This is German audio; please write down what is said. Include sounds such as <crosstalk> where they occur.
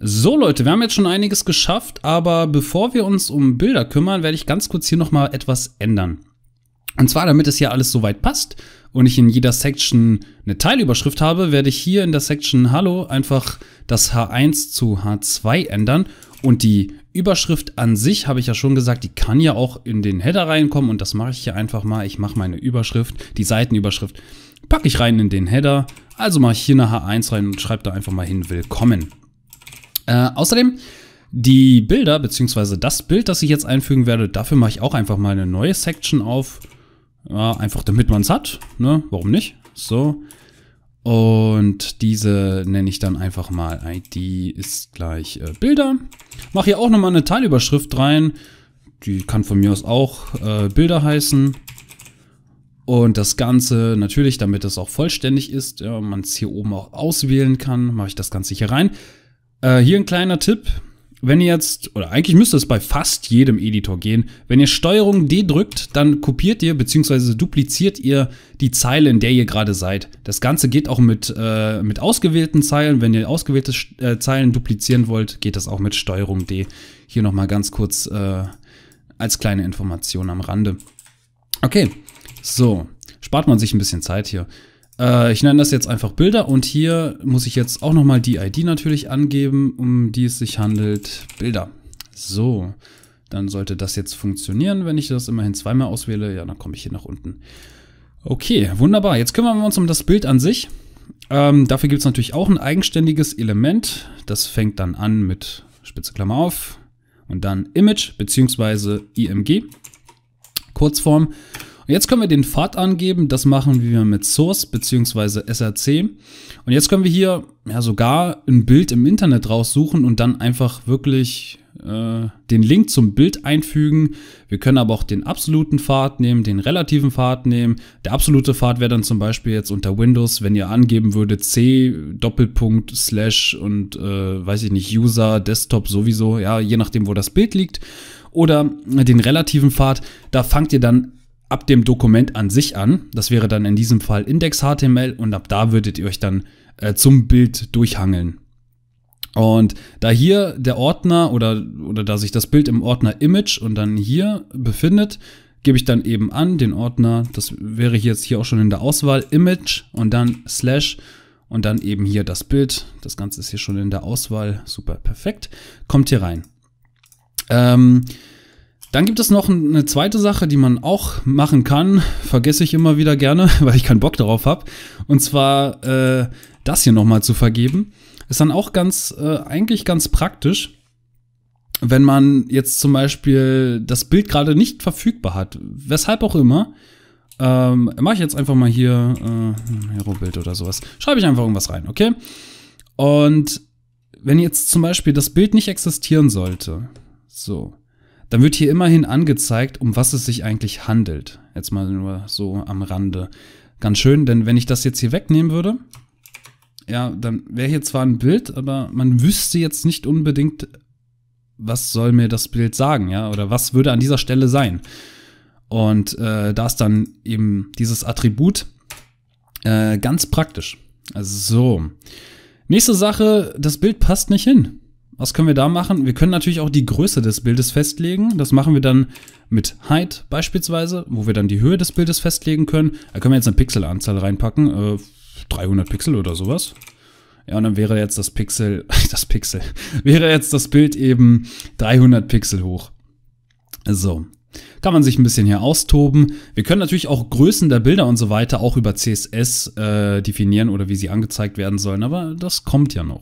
So Leute, wir haben jetzt schon einiges geschafft, aber bevor wir uns um Bilder kümmern, werde ich ganz kurz hier nochmal etwas ändern. Und zwar, damit es hier alles soweit passt und ich in jeder Section eine Teilüberschrift habe, werde ich hier in der Section Hallo einfach das H1 zu H2 ändern. Und die Überschrift an sich, habe ich ja schon gesagt, die kann ja auch in den Header reinkommen und das mache ich hier einfach mal. Ich mache meine Überschrift, die Seitenüberschrift, packe ich rein in den Header. Also mache ich hier eine H1 rein und schreibe da einfach mal hin Willkommen. Äh, außerdem die Bilder, beziehungsweise das Bild, das ich jetzt einfügen werde, dafür mache ich auch einfach mal eine neue Section auf. Ja, einfach damit man es hat, ne? Warum nicht? So. Und diese nenne ich dann einfach mal ID ist gleich äh, Bilder. Mache hier auch nochmal eine Teilüberschrift rein. Die kann von mir aus auch äh, Bilder heißen. Und das Ganze natürlich, damit es auch vollständig ist, ja, man es hier oben auch auswählen kann, mache ich das Ganze hier rein. Äh, hier ein kleiner Tipp. Wenn ihr jetzt, oder eigentlich müsste es bei fast jedem Editor gehen, wenn ihr Steuerung D drückt, dann kopiert ihr bzw. dupliziert ihr die Zeile, in der ihr gerade seid. Das Ganze geht auch mit, äh, mit ausgewählten Zeilen. Wenn ihr ausgewählte äh, Zeilen duplizieren wollt, geht das auch mit Steuerung D. Hier nochmal ganz kurz äh, als kleine Information am Rande. Okay, so, spart man sich ein bisschen Zeit hier. Äh, ich nenne das jetzt einfach Bilder und hier muss ich jetzt auch nochmal die ID natürlich angeben, um die es sich handelt. Bilder. So, dann sollte das jetzt funktionieren. Wenn ich das immerhin zweimal auswähle, ja, dann komme ich hier nach unten. Okay, wunderbar. Jetzt kümmern wir uns um das Bild an sich. Ähm, dafür gibt es natürlich auch ein eigenständiges Element. Das fängt dann an mit spitze Klammer auf und dann Image bzw. IMG. Kurzform. Und jetzt können wir den Pfad angeben. Das machen wir mit Source bzw. SRC. Und jetzt können wir hier ja, sogar ein Bild im Internet raussuchen und dann einfach wirklich äh, den Link zum Bild einfügen. Wir können aber auch den absoluten Pfad nehmen, den relativen Pfad nehmen. Der absolute Pfad wäre dann zum Beispiel jetzt unter Windows, wenn ihr angeben würde C Doppelpunkt Slash und äh, weiß ich nicht, User, Desktop sowieso, ja, je nachdem, wo das Bild liegt. Oder den relativen Pfad, da fangt ihr dann ab dem Dokument an sich an. Das wäre dann in diesem Fall Index.html und ab da würdet ihr euch dann äh, zum Bild durchhangeln. Und da hier der Ordner oder, oder da sich das Bild im Ordner Image und dann hier befindet, gebe ich dann eben an den Ordner, das wäre jetzt hier auch schon in der Auswahl, Image und dann Slash und dann eben hier das Bild. Das Ganze ist hier schon in der Auswahl, super perfekt, kommt hier rein. Ähm, dann gibt es noch eine zweite Sache, die man auch machen kann. Vergesse ich immer wieder gerne, <laughs> weil ich keinen Bock darauf habe. Und zwar äh, das hier nochmal zu vergeben. Ist dann auch ganz, äh, eigentlich ganz praktisch wenn man jetzt zum Beispiel das Bild gerade nicht verfügbar hat, weshalb auch immer, ähm, mache ich jetzt einfach mal hier äh, Hero-Bild oder sowas. Schreibe ich einfach irgendwas rein, okay? Und wenn jetzt zum Beispiel das Bild nicht existieren sollte, so, dann wird hier immerhin angezeigt, um was es sich eigentlich handelt. Jetzt mal nur so am Rande. Ganz schön, denn wenn ich das jetzt hier wegnehmen würde, ja, dann wäre hier zwar ein Bild, aber man wüsste jetzt nicht unbedingt, was soll mir das Bild sagen, ja, oder was würde an dieser Stelle sein. Und äh, da ist dann eben dieses Attribut äh, ganz praktisch. Also so. Nächste Sache, das Bild passt nicht hin. Was können wir da machen? Wir können natürlich auch die Größe des Bildes festlegen. Das machen wir dann mit Height beispielsweise, wo wir dann die Höhe des Bildes festlegen können. Da können wir jetzt eine Pixelanzahl reinpacken, äh, 300 Pixel oder sowas. Ja, und dann wäre jetzt das Pixel, <laughs> das Pixel, wäre jetzt das Bild eben 300 Pixel hoch. So, kann man sich ein bisschen hier austoben. Wir können natürlich auch Größen der Bilder und so weiter auch über CSS äh, definieren oder wie sie angezeigt werden sollen, aber das kommt ja noch.